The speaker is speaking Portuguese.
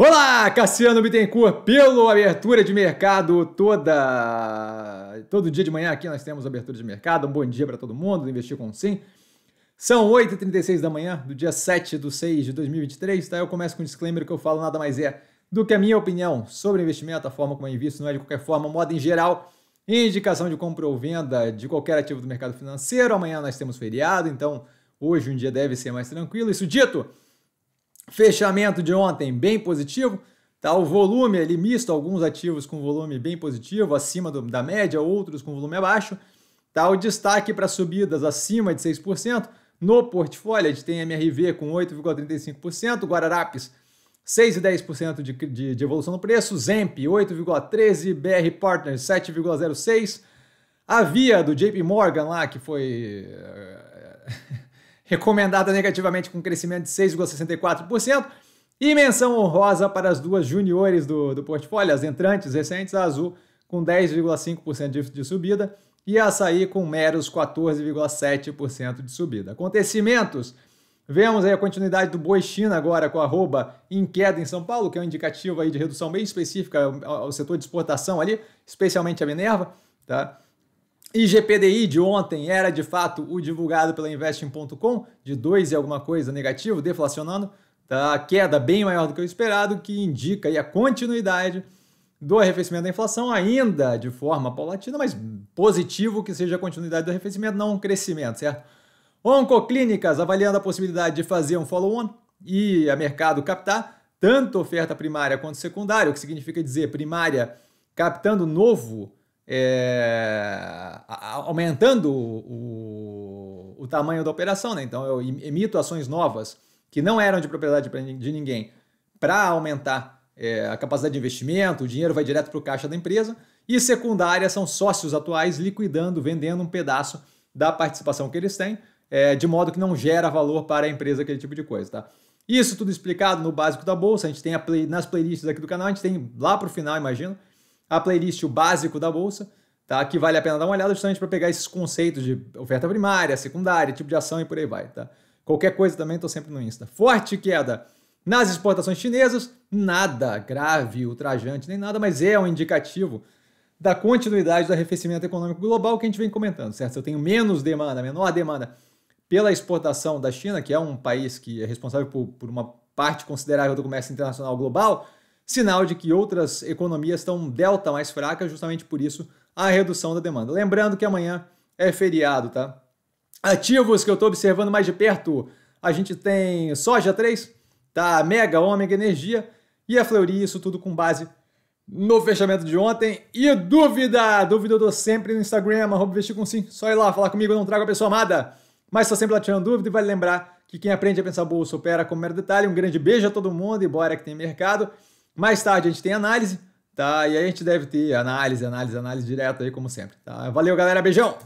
Olá, Cassiano Bittencourt, pelo Abertura de Mercado toda... Todo dia de manhã aqui nós temos Abertura de Mercado. Um bom dia para todo mundo Investir com Sim. São 8h36 da manhã do dia 7 de 6 de 2023, tá? Eu começo com um disclaimer que eu falo nada mais é do que a minha opinião sobre investimento, a forma como eu invisto, não é de qualquer forma, moda em geral, indicação de compra ou venda de qualquer ativo do mercado financeiro. Amanhã nós temos feriado, então hoje um dia deve ser mais tranquilo. Isso dito... Fechamento de ontem bem positivo, tá? O volume ali misto, alguns ativos com volume bem positivo, acima do, da média, outros com volume abaixo. Tá o destaque para subidas acima de 6%. No portfólio, a gente tem MRV com 8,35%, Guararapes 6,10% de, de, de evolução no preço, Zemp 8,13%, BR Partners 7,06%, a Via do JP Morgan lá, que foi eh, recomendada negativamente com crescimento de 6,64%. E menção honrosa para as duas juniores do, do portfólio, as entrantes recentes, a Azul com 10,5% de, de subida e a Açaí com meros 14,7% de subida. Acontecimentos, vemos aí a continuidade do Boi China agora com arroba em queda em São Paulo, que é um indicativo aí de redução bem específica ao, ao setor de exportação ali, especialmente a Minerva, tá? IGPDI de ontem era de fato o divulgado pela Investing.com, de 2 e alguma coisa negativo, deflacionando, tá? queda bem maior do que o esperado, que indica a continuidade do arrefecimento da inflação, ainda de forma paulatina, mas positivo que seja a continuidade do arrefecimento, não um crescimento, certo? Oncoclínicas avaliando a possibilidade de fazer um follow-on e a mercado captar tanto oferta primária quanto secundária, o que significa dizer primária captando novo é, aumentando o, o, tamanho da operação, né? Então eu emito ações novas que não eram de propriedade de ninguém para aumentar é, a capacidade de investimento, o dinheiro vai direto para o caixa da empresa. E secundária são sócios atuais liquidando, vendendo um pedaço da participação que eles têm, é, de modo que não gera valor para a empresa, aquele tipo de coisa, tá? Isso tudo explicado no básico da bolsa. A gente tem play, nas playlists aqui do canal, a gente tem lá para o final, imagino a playlist O Básico da Bolsa, tá? que vale a pena dar uma olhada justamente para pegar esses conceitos de oferta primária, secundária, tipo de ação e por aí vai. Tá? Qualquer coisa também estou sempre no Insta. Forte queda nas exportações chinesas, nada grave, ultrajante, nem nada, mas é um indicativo da continuidade do arrefecimento econômico global que a gente vem comentando, certo? Se eu tenho menos demanda, menor demanda pela exportação da China, que é um país que é responsável por, por uma parte considerável do comércio internacional global, sinal de que outras economias estão um delta mais fraca, justamente por isso a redução da demanda. Lembrando que amanhã é feriado, tá? Ativos que eu estou observando mais de perto, a gente tem soja 3, tá? Mega, ômega, energia e a Fleury, isso tudo com base no fechamento de ontem. E dúvida, dúvida eu dou sempre no Instagram, vestir com sim, só ir lá falar comigo, não trago a pessoa amada. Mas estou sempre lá tirando dúvida e vale lembrar que quem aprende a pensar bolsa opera como mero detalhe. Um grande beijo a todo mundo e bora que tem mercado. Mais tarde a gente tem análise, tá? E aí a gente deve ter análise, análise, análise direto aí, como sempre, tá? Valeu, galera. Beijão!